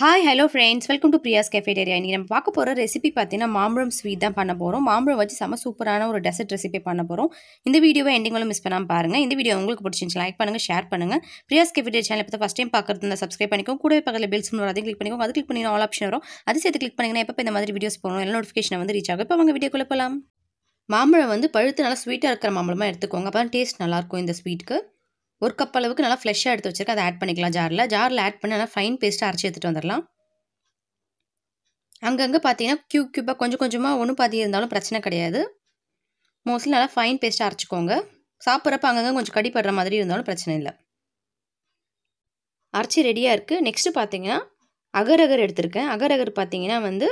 hi hello friends welcome to Priya's cafeteria இன்றைக்கி நம்ம பார்க்க போகிற ரெசிபி பார்த்தீங்கன்னா மாம்பழம் ஸ்வீட் தான் பண்ண போகிறோம் மாம்பழம் வச்சு செம சூப்பரான ஒரு டெசர்ட் ரெசிபி பண்ண போகிறோம் இந்த வீடியோவை எண்டிங்களும் மிஸ் பண்ணாமல் பாருங்கள் இந்த வீடியோ உங்களுக்கு பிடிச்சிருந்துச்சு லைக் பண்ணுங்கள் ஷேர் பண்ணுங்கள் பிரியாஸ் கேஃபேடே சேனல் இப்போ ஃபஸ்ட் டைம் பார்க்குறது இருந்தால் சப்ஸ்கிரைப் பண்ணிக்கோங்க கூட பக்கத்தில் பில்ஸ் வரும் அதை கிளிக் பண்ணிக்கோங்க அது கிளிக் பண்ணி ஆல் ஆப்ஷன் வரும் அது சேர்த்து கிளிக் பண்ணிங்கன்னா எப்போ இந்த மாதிரி வீடியோஸ் போகணும் எல்லா நோட்டிஃபிகேஷன் வந்து ரீச் ஆகும் இப்போ அவங்க வீடியோ குழப்பலாம் மாம்பழம் வந்து பழுத்து நல்லா ஸ்வீட்டாக இருக்கிற மாம்பழமாக எடுத்துக்கோங்க அப்போ டேஸ்ட் நல்லாயிருக்கும் இந்த ஸ்வீட்டுக்கு ஒரு கப் அளவுக்கு நல்லா ஃப்ளெஷ்ஷாக எடுத்து வச்சுருக்கேன் அதை ஆட் பண்ணிக்கலாம் ஜாரில் ஜாரில் ஆட் பண்ணி நல்லா ஃபைன் பேஸ்ட்டாக அரைச்சி எடுத்துகிட்டு வந்துடலாம் அங்கங்கே பார்த்தீங்கன்னா க்யூ க்யூப்பாக கொஞ்சம் கொஞ்சமாக ஒன்றும் பாதி இருந்தாலும் பிரச்சனை கிடையாது மோஸ்ட்லி நல்லா ஃபைன் பேஸ்ட்டாக அரைச்சிக்கோங்க சாப்பிட்றப்ப அங்கங்கே கொஞ்சம் கடிப்படுற மாதிரி இருந்தாலும் பிரச்சனை இல்லை அரைச்சி ரெடியாக இருக்குது நெக்ஸ்ட்டு பார்த்தீங்கன்னா அகர் அகர் எடுத்திருக்கேன் அகர் அகர் பார்த்தீங்கன்னா வந்து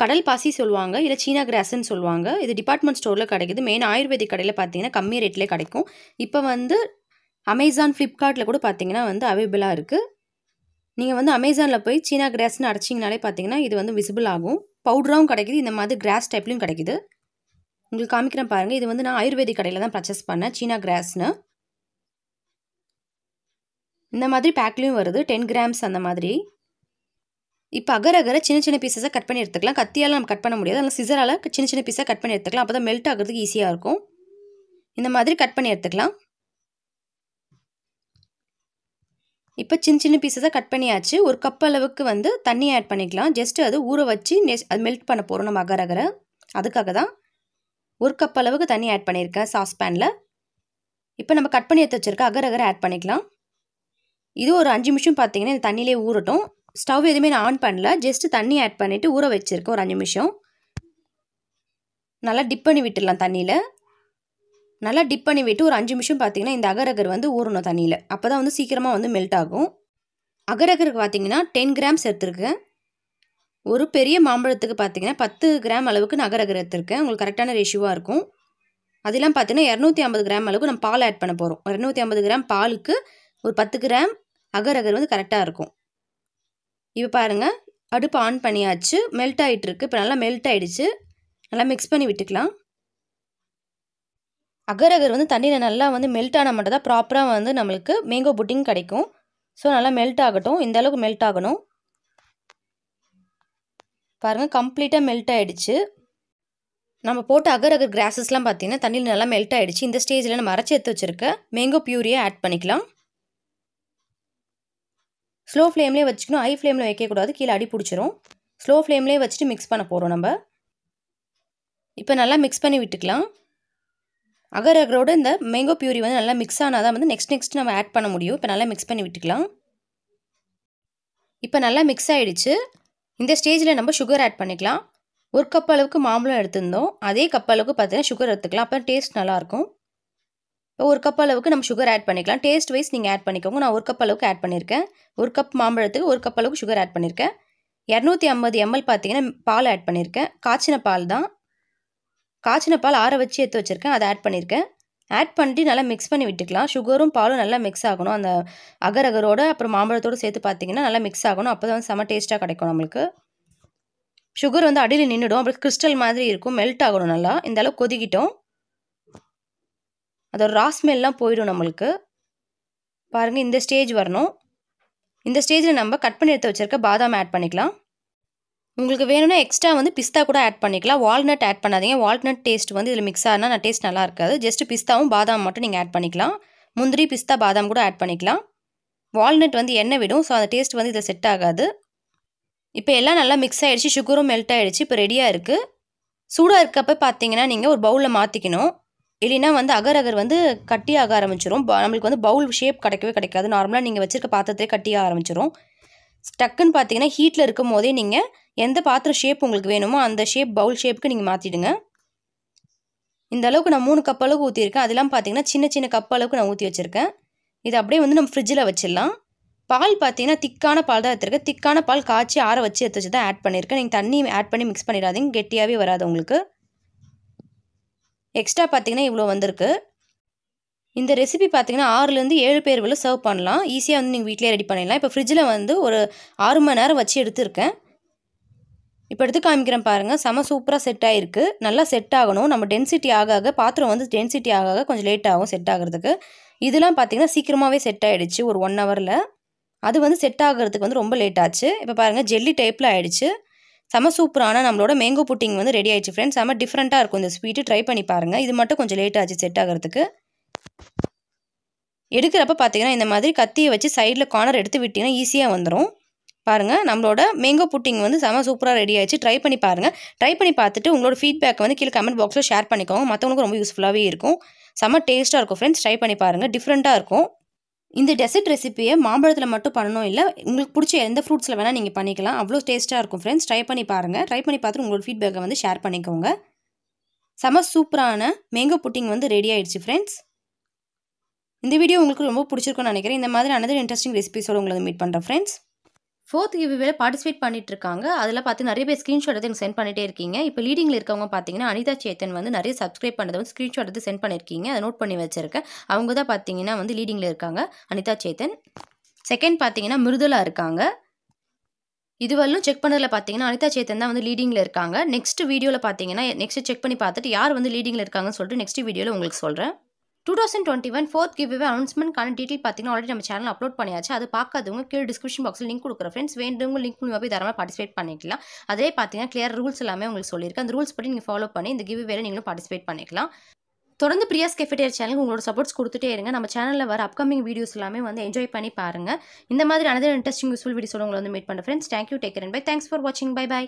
கடல் பாசி சொல்லுவாங்க இல்லை சீனா கிராஸ்ன்னு சொல்லுவாங்க இது டிபார்ட்மெண்ட் ஸ்டோரில் கிடைக்குது மெயின் ஆயுர்வேதிக் கடையில் பார்த்தீங்கன்னா கம்மி ரேட்லேயே கிடைக்கும் இப்போ வந்து அமேசான் ஃப்ளிப்கார்ட்டில் கூட பார்த்தீங்கன்னா வந்து அவைபிளாக இருக்குது நீங்கள் வந்து அமேசானில் போய் சீனா கிராஸ்ன்னு அடைச்சிங்கனாலே பார்த்தீங்கன்னா இது வந்து விசிபிள் ஆகும் பவுடராகவும் கிடைக்கிது இந்த மாதிரி கிராஸ் டைப்லையும் கிடைக்குது உங்களுக்கு காமிக்கிறேன் பாருங்கள் இது வந்து நான் ஆயுர்வேதிக் கடையில் தான் பர்ச்சேஸ் பண்ணேன் சீனா கிராஸ்னு இந்த மாதிரி பேக்லேயும் வருது டென் கிராம்ஸ் அந்த மாதிரி இப்போ அகர அகர சின்ன சின்ன பீசஸாக கட் பண்ணி எடுத்துக்கலாம் கத்தியால் நம்ம கட் பண்ண முடியாது அதனால் சிசரால் சின்ன சின்ன பீஸாக கட் பண்ணி எடுத்துக்கலாம் அப்போ தான் மெல்ட் ஆகிறதுக்கு ஈஸியாக இருக்கும் இந்த மாதிரி கட் பண்ணி எடுத்துக்கலாம் இப்போ சின்ன சின்ன பீஸஸாக கட் பண்ணியாச்சு ஒரு கப் அளவுக்கு வந்து தண்ணி ஆட் பண்ணிக்கலாம் ஜஸ்ட்டு அது ஊற வச்சு நெஸ் அது மெல்ட் பண்ண போகிறோம் நம்ம அகர் அகரை அதுக்காக தான் ஒரு கப் அளவுக்கு தண்ணி ஆட் பண்ணியிருக்கேன் சாஸ்பேனில் இப்போ நம்ம கட் பண்ணி எடுத்து வச்சுருக்க அகர் அகரை ஆட் பண்ணிக்கலாம் இது ஒரு அஞ்சு நிமிஷம் பார்த்தீங்கன்னா இந்த தண்ணியிலே ஊறட்டும் ஸ்டவ் எதுவுமே நான் ஆன் பண்ணல ஜஸ்ட்டு தண்ணி ஆட் பண்ணிவிட்டு ஊற வச்சுருக்கேன் ஒரு அஞ்சு நிமிஷம் நல்லா டிப் பண்ணி விட்டுடலாம் தண்ணியில் நல்லா டிப் பண்ணி விட்டு ஒரு அஞ்சு நிமிஷம் பார்த்தீங்கன்னா இந்த அகரகர் வந்து ஊறணும் தண்ணியில் அப்போ தான் வந்து சீக்கிரமாக வந்து மெல்ட் ஆகும் அகரகருக்கு பார்த்தீங்கன்னா டென் கிராம்ஸ் எடுத்துருக்கேன் ஒரு பெரிய மாம்பழத்துக்கு பார்த்தீங்கன்னா பத்து கிராம் அளவுக்கு நான் அகரகர் எடுத்துருக்கேன் உங்களுக்கு கரெக்டான ரேஷியோவாக இருக்கும் அதெல்லாம் பார்த்தீங்கன்னா இரநூத்தி ஐம்பது கிராம் அளவுக்கு நம்ம பால் ஆட் பண்ண போகிறோம் இரநூத்தி ஐம்பது கிராம் பாலுக்கு ஒரு பத்து கிராம் அகரகர் வந்து கரெக்டாக இருக்கும் இப்போ பாருங்கள் அடுப்பு ஆன் பண்ணியாச்சு மெல்ட் ஆகிட்டுருக்கு இப்போ நல்லா மெல்ட் ஆகிடுச்சு நல்லா மிக்ஸ் பண்ணி விட்டுக்கலாம் அகர் அகர் வந்து தண்ணியில் நல்லா வந்து மெல்ட் ஆன மட்டும் தான் ப்ராப்பராக வந்து நம்மளுக்கு மேங்கோ புட்டிங் கிடைக்கும் ஸோ நல்லா மெல்ட் ஆகட்டும் இந்த அளவுக்கு மெல்ட் ஆகணும் பாருங்கள் கம்ப்ளீட்டாக மெல்ட் ஆகிடுச்சு நம்ம போட்ட அகர் அகர் கிராஸஸ்லாம் பார்த்தீங்கன்னா தண்ணியில் நல்லா மெல்ட் ஆகிடுச்சு இந்த ஸ்டேஜில் நம்ம அரைச்சி எடுத்து வச்சுருக்க மேங்கோ பியூரியை ஆட் பண்ணிக்கலாம் ஸ்லோ ஃப்ளேம்லேயே வச்சுக்கணும் ஹை ஃப்ளேமில் வைக்கக்கூடாது கீழே அடி பிடிச்சிரும் ஸ்லோ ஃப்ளேம்லேயே வச்சுட்டு மிக்ஸ் பண்ண போகிறோம் நம்ம இப்போ நல்லா மிக்ஸ் பண்ணி விட்டுக்கலாம் அகர் அகரோட இந்த மேங்கோ பியூரி வந்து நல்லா மிக்ஸ் ஆனால் தான் வந்து நெக்ஸ்ட் நெக்ஸ்ட் நம்ம ஆட் பண்ண முடியும் இப்போ நல்லா மிக்ஸ் பண்ணி விட்டுக்கலாம் இப்போ நல்லா மிக்ஸ் ஆகிடுச்சு இந்த ஸ்டேஜில் நம்ம சுகர் ஆட் பண்ணிக்கலாம் ஒரு கப் அளவுக்கு மாம்பழம் எடுத்திருந்தோம் அதே கப் அளவுக்கு பார்த்தீங்கன்னா சுகர் எடுத்துக்கலாம் அப்போ டேஸ்ட் நல்லாயிருக்கும் இப்போ ஒரு கப் அளவுக்கு நம்ம சுகர் ஆட் பண்ணிக்கலாம் டேஸ்ட் வைஸ் நீங்கள் ஆட் பண்ணிக்கோங்க நான் ஒரு கப் அளவுக்கு ஆட் பண்ணியிருக்கேன் ஒரு கப் மாம்பழத்துக்கு ஒரு கப் அளவுக்கு சுகர் ஆட் பண்ணியிருக்கேன் இரநூத்தி ஐம்பது எம்எல் பார்த்தீங்கன்னா பால் ஆட் பண்ணியிருக்கேன் காய்ச்சின பால் தான் காய்ச்சின பால் ஆற வச்சு எடுத்து வச்சுருக்கேன் அதை ஆட் பண்ணியிருக்கேன் ஆட் பண்ணிட்டு நல்லா மிக்ஸ் பண்ணி விட்டுக்கலாம் சுகரும் பாலும் நல்லா மிக்ஸ் ஆகணும் அந்த அகர் அகரோடு அப்புறம் மாம்பழத்தோடு சேர்த்து பார்த்தீங்கன்னா நல்லா மிக்ஸ் ஆகணும் அப்போ தான் வந்து செம டேஸ்ட்டாக கிடைக்கும் நம்மளுக்கு சுகர் வந்து அடியில் நின்றுடும் அப்புறம் கிறிஸ்டல் மாதிரி இருக்கும் மெல்ட் ஆகணும் நல்லா இந்த அளவு கொதிக்கிட்டோம் அதோட ராஸ்மெல்லாம் போயிடும் நம்மளுக்கு பாருங்கள் இந்த ஸ்டேஜ் வரணும் இந்த ஸ்டேஜில் நம்ம கட் பண்ணி எடுத்து வச்சுருக்க பாதாம் ஆட் பண்ணிக்கலாம் உங்களுக்கு வேணும்னா எக்ஸ்ட்ரா வந்து பிஸ்தா கூட ஆட் பண்ணிக்கலாம் வால்நட் ஆட் பண்ணாதீங்க வால்நட் டேஸ்ட் வந்து இதில் மிக்ஸ் ஆனால் டேஸ்ட் நல்லா இருக்காது ஜஸ்ட் பிஸ்தாவும் பாதாம் மட்டும் நீங்கள் ஆட் பண்ணிக்கலாம் முந்திரி பிஸ்தா பாதாம் கூட ஆட் பண்ணிக்கலாம் வால்நட் வந்து எண்ணெய் விடும் ஸோ அந்த டேஸ்ட் வந்து இதில் செட் ஆகாது இப்போ எல்லாம் நல்லா மிக்ஸ் ஆகிடுச்சு சுகரும் மெல்ட் ஆகிடுச்சு இப்போ ரெடியாக இருக்குது சூடாக இருக்கப்ப பார்த்தீங்கன்னா நீங்கள் ஒரு பவுலில் மாற்றிக்கணும் இல்லைன்னா வந்து அகர் அகர் வந்து கட்டி ஆக ஆரம்பிச்சிடும் நம்மளுக்கு வந்து பவுல் ஷேப் கிடைக்கவே கிடைக்காது நார்மலாக நீங்கள் வச்சுருக்க பாத்திரத்தையே கட்டி ஆரம்பிச்சிடும் டக்குன்னு பார்த்தீங்கன்னா ஹீட்டில் இருக்கும் போதே நீங்கள் எந்த பாத்திரம் ஷேப் உங்களுக்கு வேணுமோ அந்த ஷேப் பவுல் ஷேப்புக்கு நீங்கள் மாற்றிடுங்க இந்த அளவுக்கு நான் மூணு கப் அளவுக்கு ஊற்றிருக்கேன் அதெல்லாம் பார்த்தீங்கன்னா சின்ன சின்ன கப் அளவுக்கு நான் ஊற்றி வச்சுருக்கேன் இது அப்படியே வந்து நம்ம ஃப்ரிட்ஜில் வச்சிடலாம் பால் பார்த்தீங்கன்னா திக்கான பால் தான் எடுத்துருக்கு திக்கான பால் காய்ச்சி ஆற வச்சு எடுத்து வச்சு தான் ஆட் பண்ணியிருக்கேன் நீங்கள் தண்ணி ஆட் பண்ணி மிக்ஸ் பண்ணிடாதீங்க கெட்டியாகவே வராது உங்களுக்கு எக்ஸ்ட்ரா பார்த்தீங்கன்னா இவ்வளோ வந்திருக்கு இந்த ரெசிபி பார்த்தீங்கன்னா ஆறுலேருந்து ஏழு பேர் வரை சர்வ் பண்ணலாம் ஈஸியாக வந்து நீங்கள் வீட்டிலே ரெடி பண்ணிடலாம் இப்போ ஃப்ரிட்ஜில் வந்து ஒரு ஆறு மணி நேரம் வச்சு எடுத்துருக்கேன் இப்போ எடுத்து காமிக்கிறேன் பாருங்கள் செம சூப்பராக செட் ஆகிருக்கு நல்லா செட் ஆகணும் நம்ம டென்சிட்டி ஆக ஆக பாத்திரம் வந்து டென்சிட்டி ஆக ஆக கொஞ்சம் லேட் ஆகும் செட் ஆகிறதுக்கு இதெல்லாம் பார்த்தீங்கன்னா சீக்கிரமாகவே செட் ஆகிடுச்சு ஒரு ஒன் ஹவரில் அது வந்து செட் ஆகிறதுக்கு வந்து ரொம்ப லேட் ஆச்சு இப்போ பாருங்கள் ஜெல்லி டைப்பில் ஆகிடுச்சு செம சூப்பரான நம்மளோட மேங்கோ புட்டிங் வந்து ரெடி ஆகிடுச்சு ஃப்ரெண்ட்ஸ் செம டிஃப்ரெண்ட்டாக இருக்கும் இந்த ஸ்வீட்டு ட்ரை பண்ணி பாருங்கள் இது மட்டும் கொஞ்சம் லேட் ஆச்சு செட் ஆகிறதுக்கு எடுக்கிறப்ப பார்த்தீங்கன்னா இந்த மாதிரி கத்தியை வச்சு சைடில் கார்னர் எடுத்து விட்டிங்கன்னா ஈஸியாக வந்துடும் பாருங்கள் நம்மளோட மேங்கோ புட்டிங் வந்து செம சூப்பராக ரெடி ஆயிடுச்சு ட்ரை பண்ணி பாருங்கள் ட்ரை பண்ணி பார்த்துட்டு உங்களோட ஃபீட்பேக் வந்து கீழே கமெண்ட் பாக்ஸில் ஷேர் பண்ணிக்கோங்க மற்றவங்களுக்கு ரொம்ப யூஸ்ஃபுல்லாகவே இருக்கும் செம டேஸ்ட்டாக இருக்கும் ஃப்ரெண்ட்ஸ் ட்ரை பண்ணி பாருங்கள் டிஃப்ரெண்ட்டாக இருக்கும் இந்த டெசர்ட் ரெசிப்பியை மாம்பழத்தில் மட்டும் பண்ணணும் இல்லை உங்களுக்கு பிடிச்ச எந்த ஃப்ரூட்ஸில் வேணால் நீங்கள் பண்ணிக்கலாம் அவ்வளோ டேஸ்ட்டாக இருக்கும் ஃப்ரெண்ட்ஸ் ட்ரை பண்ணி பாருங்கள் ட்ரை பண்ணி பார்த்துட்டு உங்களோட ஃபீட்பேக்கை வந்து ஷேர் பண்ணிக்கோங்க செம சூப்பரான மேங்கோ புட்டிங் வந்து ரெடி ஆயிடுச்சு ஃப்ரெண்ட்ஸ் இந்த வீடியோ உங்களுக்கு ரொம்ப பிடிச்சிருக்கும்னு நினைக்கிறேன் இந்த மாதிரி அனதர் இன்ட்ரெஸ்டிங் ரெசிபிஸோடு உங்களை மீட் பண்ணுறேன் ஃப்ரெண்ட்ஸ் ஃபோர்த் கிவ்வேல பார்ட்டிசிபேட் பண்ணிட்டு இருக்காங்க அதில் பார்த்து நிறைய பேர் ஸ்க்ரீன்ஷாட் எடுத்து எனக்கு சென்ட் பண்ணிட்டே இருக்கீங்க இப்போ லீடிங்கில் இருக்கவங்க பார்த்தீங்கன்னா அனிதா சேத்தன் வந்து நிறைய சப்ஸ்கிரைப் பண்ணதை வந்து ஸ்க்ரீன்ஷாட் எடுத்து சென்ட் பண்ணியிருக்கீங்க அதை நோட் பண்ணி வச்சிருக்கேன் அவங்க தான் பார்த்தீங்கன்னா வந்து லீடிங்கில் இருக்காங்க அனிதா சேத்தன் செகண்ட் பார்த்தீங்கன்னா மிருதுலா இருக்காங்க இதுவரையிலும் செக் பண்ணதில் பார்த்தீங்கன்னா அனிதா சேத்தன் தான் வந்து லீடிங்கில் இருக்காங்க நெக்ஸ்ட் வீடியோவில் பார்த்தீங்கன்னா நெக்ஸ்ட் செக் பண்ணி பார்த்துட்டு யார் வந்து லீடிங்கில் இருக்காங்கன்னு சொல்லிட்டு நெக்ஸ்ட் வீடியோவில் உங்களுக்கு சொல்கிறேன் two thousand twenty one fourth giveaway அனௌன்ஸ்மெண்ட்கான டீட்டெயில் பார்த்தீங்கன்னா ஆல்ரெடி நம்ம சேனல் அப்லோட் பண்ணியாச்சு அது பார்க்காதவங்க கீழே டிஸ்கிரிப்ஷன் பாக்ஸில் லிங்க் கொடுக்குற ஃப்ரெண்ட்ஸ் வேண்டவங்க லிங்க் மூலியமாக போய் தாராளமாக பார்ட்டிசிபேட் பண்ணிக்கலாம் அதே பார்த்தீங்கன்னா கிளியர் ரூல்ஸ் எல்லாமே உங்களுக்கு சொல்லியிருக்கேன் அந்த ரூல்ஸ் படி நீங்கள் ஃபாலோ பண்ணி இந்த கிவ் கிவ்வே நீங்களும் பார்ட்டிசிபேட் பண்ணிக்கலாம் தொடர்ந்து பிரியாஸ் கெஃபிடேர் சேனலுக்கு உங்களோட சப்போர்ட்ஸ் கொடுத்துட்டே இருங்க நம்ம சேனலில் வர அப்கமிங் வீடியோஸ் எல்லாமே வந்து என்ஜாய் பண்ணி பாருங்கள் இந்த மாதிரி அனதர் இன்ட்ரெஸ்டிங் யூஸ்ஃபுல் வீடியோஸோட உங்களை வந்து மீட் பண்ணுறேன் friends thank you take bye thanks for வாட்சிங் பை பை